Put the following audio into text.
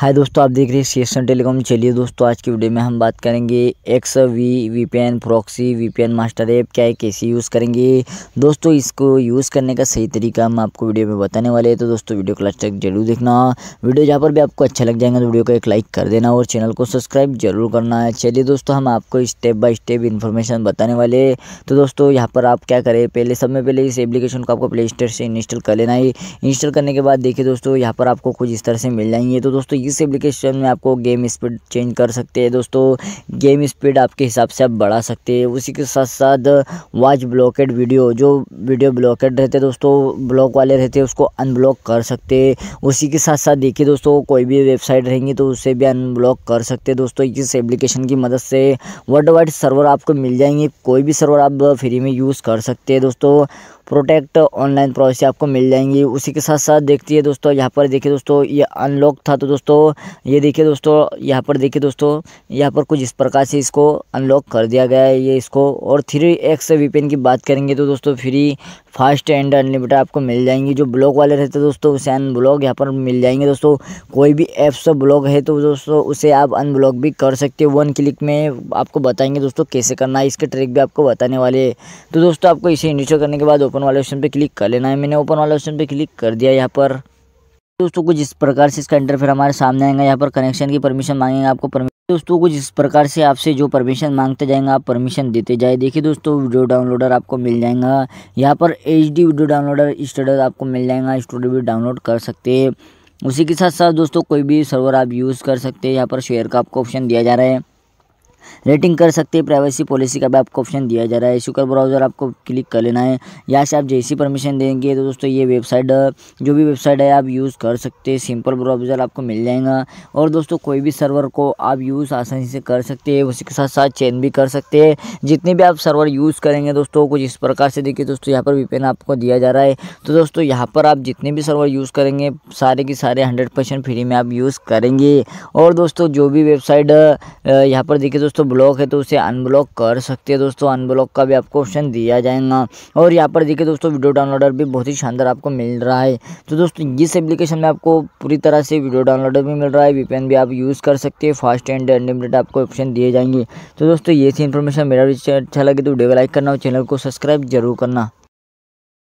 हाय दोस्तों आप देख रहे हैं सीएसएन टेलीकॉम चलिए दोस्तों आज की वीडियो में हम बात करेंगे X V V P N proxy V P N master app क्या है कैसे यूज़ करेंगे दोस्तों इसको यूज़ करने का सही तरीका हम आपको वीडियो में बताने वाले हैं तो दोस्तों वीडियो को लास्ट तक जरूर देखना वीडियो जहाँ पर भी आपको अच्छा लग जाएगा तो वीडियो को एक लाइक कर देना और चैनल को सब्सक्राइब जरूर करना है चलिए दोस्तों हम आपको स्टेप बाई स्टेप इन्फॉर्मेशन बताने वाले तो दोस्तों यहाँ पर आप क्या करें पहले सब में पहले इस एप्लीकेशन को आपको प्ले स्टोर से इंस्टॉल कर लेना है इंस्टॉल करने के बाद देखिए दोस्तों यहाँ पर आपको कुछ इस तरह से मिल जाएंगे तो दोस्तों इस एप्लीकेशन में आपको गेम स्पीड चेंज कर सकते हैं दोस्तों गेम स्पीड आपके हिसाब से आप बढ़ा सकते हैं उसी के साथ साथ वॉच ब्लॉकेड वीडियो जो वीडियो ब्लॉकेड रहते दोस्तों ब्लॉक वाले रहते उसको अनब्लॉक कर सकते उसी के साथ साथ देखिए दोस्तों कोई भी वेबसाइट रहेंगी तो उसे भी अनब्लॉक कर सकते दोस्तों इस एप्लीकेशन की मदद से वर्ल्ड वाइड सर्वर आपको मिल जाएंगे कोई भी सर्वर आप फ्री में यूज़ कर सकते हैं दोस्तों प्रोटेक्ट ऑनलाइन प्रोसी आपको मिल जाएंगी उसी के साथ साथ देखती है दोस्तों यहाँ पर देखिए दोस्तों ये अनलॉक था तो दोस्तों ये देखिए दोस्तों यहाँ पर देखिए दोस्तों यहाँ पर कुछ इस प्रकार से इसको अनलॉक कर दिया गया है ये इसको और थ्री एक्स वीपेन की बात करेंगे तो दोस्तों फ्री फास्ट एंड अनलिमिटेड आपको मिल जाएंगी जो ब्लॉग वाले रहते दोस्तों उसे ब्लॉग यहाँ पर मिल जाएंगे दोस्तों कोई भी ऐप से ब्लॉग है तो दोस्तों उसे आप अनब्लॉक भी कर सकते हो वन क्लिक में आपको बताएंगे दोस्तों कैसे करना है इसके ट्रिक भी आपको बताने वाले तो दोस्तों आपको इसे इंडिचो करने के बाद ओपन वाले ऑप्शन पर क्लिक कर लेना है मैंने ओपन वाले ऑप्शन पर क्लिक कर दिया यहाँ पर दोस्तों कुछ इस प्रकार से इसका इंटरफेयर हमारे सामने आएगा यहाँ पर कनेक्शन की परमिशन मांगेंगे आपको परमिशन दोस्तों कुछ इस प्रकार से आपसे जो परमिशन मांगते जाएंगे आप परमिशन देते जाए देखिए दोस्तों वीडियो डाउनलोडर आपको मिल जाएगा यहाँ पर एच वीडियो डाउनलोडर स्टडर आपको मिल जाएगा स्टूडियो भी डाउनलोड कर सकते हैं उसी के साथ साथ दोस्तों कोई भी सर्वर आप यूज़ कर सकते हैं यहाँ पर शेयर का आपको ऑप्शन दिया जा रहा है रेटिंग कर सकते हैं प्राइवेसी पॉलिसी का भी आपको ऑप्शन दिया जा रहा है शुक्र ब्राउज़र आपको क्लिक कर लेना है यहाँ से आप जैसी परमिशन देंगे तो दोस्तों ये वेबसाइट जो भी वेबसाइट है आप यूज़ कर सकते हैं सिंपल ब्राउज़र आपको मिल जाएगा और दोस्तों कोई भी सर्वर को आप यूज़ आसानी से कर सकते हैं उसी के साथ साथ चेंज भी कर सकते हैं जितने भी आप सर्वर यूज़ करेंगे दोस्तों कुछ इस प्रकार से देखिए दोस्तों यहाँ पर वीपेन आपको दिया जा रहा है तो दोस्तों यहाँ पर आप जितने भी सर्वर यूज़ करेंगे सारे के सारे हंड्रेड परसेंट फ्री में आप यूज़ करेंगे और दोस्तों जो भी वेबसाइट यहाँ पर देखिए दोस्तों दोस्तों ब्लॉक है तो उसे अनब्लॉक कर सकते हैं दोस्तों अनब्लॉक का भी आपको ऑप्शन दिया जाएगा और यहाँ पर देखिए दोस्तों वीडियो डाउनलोडर भी बहुत ही शानदार आपको मिल रहा है तो दोस्तों इस एप्लीकेशन में आपको पूरी तरह से वीडियो डाउनलोडर भी मिल रहा है वीपीएन भी आप यूज़ कर सकते हैं फास्ट एंड अनलिमिटेड आपको ऑप्शन दिए जाएंगे तो दोस्तों ये थी इन्फॉर्मेशन मेरा भी अच्छा लगे तो वीडियो को लाइक करना और चैनल को सब्सक्राइब जरूर करना